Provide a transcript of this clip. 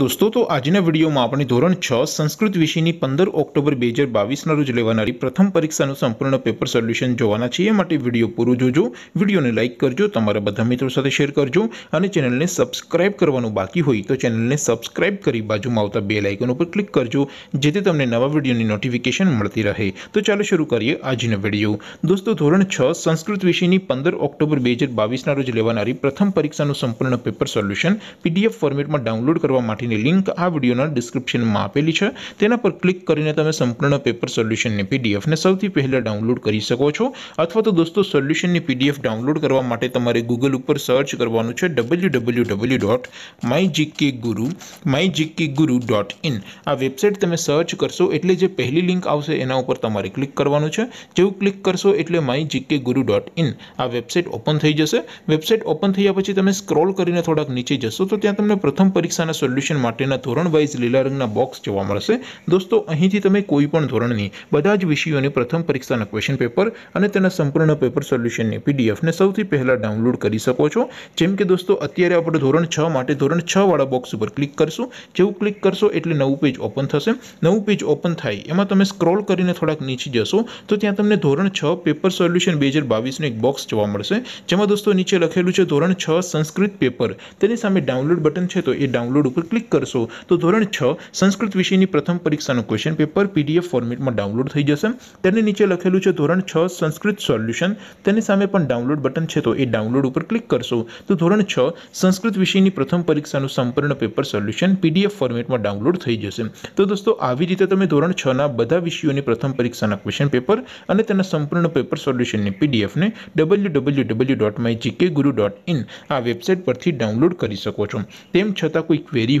દોસ્તો તો આજના વિડીયોમાં આપણે ધોરણ છ સંસ્કૃત વિષયની પંદર ઓક્ટોબર બે હજાર બાવીસના રોજ લેવાનારી પ્રથમ પરીક્ષાનું સંપૂર્ણ પેપર સોલ્યુશન જોવાના છે એ માટે વિડીયો પૂરું જોજો વિડીયોને લાઇક કરજો તમારા બધા મિત્રો સાથે શેર કરજો અને ચેનલને સબસ્ક્રાઇબ કરવાનું બાકી હોય તો ચેનલને સબસ્ક્રાઇબ કરી બાજુમાં આવતા બે લાઇકન ઉપર ક્લિક કરજો જેથી તમને નવા વિડીયોની નોટિફિકેશન મળતી રહે તો ચાલો શરૂ કરીએ આજનો વિડીયો દોસ્તો ધોરણ છ સંસ્કૃત વિષયની પંદર ઓક્ટોબર બે હજાર બાવીસના રોજ લેવાનારી પ્રથમ પરીક્ષાનું સંપૂર્ણ પેપર સોલ્યુશન પીડીએફ ફોર્મેટમાં ડાઉનલોડ કરવા માટે ની લિંક આ વિડિયોના ડિસ્ક્રિપ્શનમાં આપેલી છે તેના પર ક્લિક કરીને તમે સંપૂર્ણ પેપર સોલ્યુશન ની પીડીએફ ને સૌથી પહેલા ડાઉનલોડ કરી શકો છો અથવા તો દોસ્તો સોલ્યુશન ની પીડીએફ ડાઉનલોડ કરવા માટે તમારે Google ઉપર સર્ચ કરવાનું છે www.mygkguru mygkguru.in આ વેબસાઈટ તમે સર્ચ કરશો એટલે જે પહેલી લિંક આવશે એના ઉપર તમારે ક્લિક કરવાનું છે જેવું ક્લિક કરશો એટલે mygkguru.in આ વેબસાઈટ ઓપન થઈ જશે વેબસાઈટ ઓપન થઈયા પછી તમે સ્ક્રોલ કરીને થોડક નીચે જશો તો ત્યાં તમને પ્રથમ પરીક્ષાના સોલ્યુશન મટિના ધોરણ 9 લીલા રંગના બોક્સ જોવા મળશે દોસ્તો અહીંથી તમે કોઈ પણ ધોરણની બધા જ વિષયોની પ્રથમ પરીક્ષાના ક્વેશ્ચન પેપર અને તેના સંપૂર્ણ પેપર સોલ્યુશનની પીડીએફ ને સૌથી પહેલા ડાઉનલોડ કરી શકો છો જેમ કે દોસ્તો અત્યારે આપણે ધોરણ 6 માટે ધોરણ 6 વાળા બોક્સ ઉપર ક્લિક કરશું જેવું ક્લિક કરશો એટલે નવું પેજ ઓપન થશે નવું પેજ ઓપન થાય એમાં તમે સ્ક્રોલ કરીને થોડાક નીચે જશો તો ત્યાં તમને ધોરણ 6 પેપર સોલ્યુશન 2022 નો એક બોક્સ જોવા મળશે જેમાં દોસ્તો નીચે લખેલું છે ધોરણ 6 સંસ્કૃત પેપર તેની સામે ડાઉનલોડ બટન છે તો એ ડાઉનલોડ ઉપર ક્લિક કરસુ તો ધોરણ 6 સંસ્કૃત વિષયની પ્રથમ પરીક્ષાનું ક્વેશ્ચન પેપર પીડીએફ ફોર્મેટમાં ડાઉનલોડ થઈ જશે તેની નીચે લખેલું છે ધોરણ 6 સંસ્કૃત સોલ્યુશન તેની સામે પણ ડાઉનલોડ બટન છે તો એ ડાઉનલોડ ઉપર ક્લિક કરસુ તો ધોરણ 6 સંસ્કૃત વિષયની પ્રથમ પરીક્ષાનું સંપૂર્ણ પેપર સોલ્યુશન પીડીએફ ફોર્મેટમાં ડાઉનલોડ થઈ જશે તો દોસ્તો આવી રીતે તમે ધોરણ 6 ના બધા વિષયોની પ્રથમ પરીક્ષાના ક્વેશ્ચન પેપર અને તેના સંપૂર્ણ પેપર સોલ્યુશનની પીડીએફ ને www.mygkguru.in આ વેબસાઈટ પરથી ડાઉનલોડ કરી શકો છો તેમ છતાં કોઈ ક્વેરી